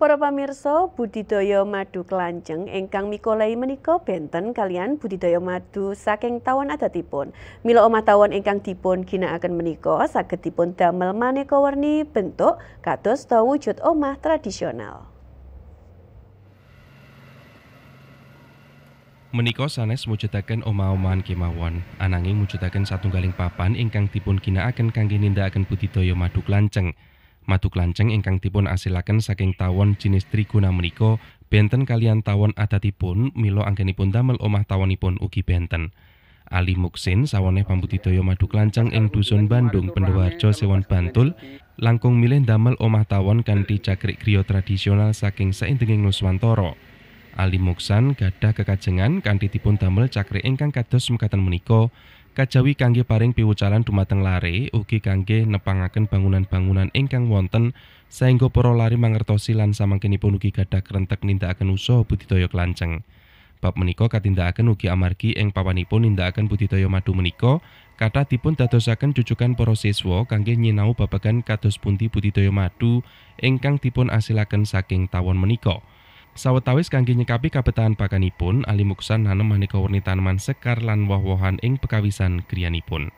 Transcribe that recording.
Para pamirsa budidaya madu kelanceng ingkang mikolai menika benten kalian budidaya madu saking tawon adatipun. Mila omah tawon ingkang dipun ginakaken menika saged dipun damel maneka warni bentuk kados ta wujud omah tradisional. Menika sanes mujudaken omah-omahan kemawon ananging mujudaken satunggaling papan ingkang dipun ginakaken kangge nindakaken budidaya madu kelanceng. Madu klanceng ingkang dipun asilaken saking tawon jenis trigona menika benten kalian tawon adatipun milo anggenipun damel omah tawonipun ugi benten. Ali Muksin sawone pambudidaya madu klanceng ing dusun Bandung Pendowarjo Sewon Bantul langkung milih damel omah tawon kanthi cakrik griya tradisional saking saindenging Nuswantara. Ali Muksan gadah kekajengan kanthi dipun damel cakrik ingkang kados mekaten menika Kajawi kangge paring piwucalan dumateng lare ugi kangge nepangaken bangunan-bangunan ingkang wonten saengga para lare mangertosi lan samangkenipun ugi gadah rentek nindakaken usaha budidaya kelanceng. Bab menika katindakaken ugi amargi ing papanipun nindakaken budidaya madu menika kathah dipun dadosaken cucukan para siswa kangge nyinau babagan kados pundi budidaya madu ingkang dipun asilaken saking tawon menika. Sawetawis kangge nyekapi kabetahan pakanipun Ali Muksan nanem manika werni taneman sekar lan woh-wohan ing pekawisan griyanipun.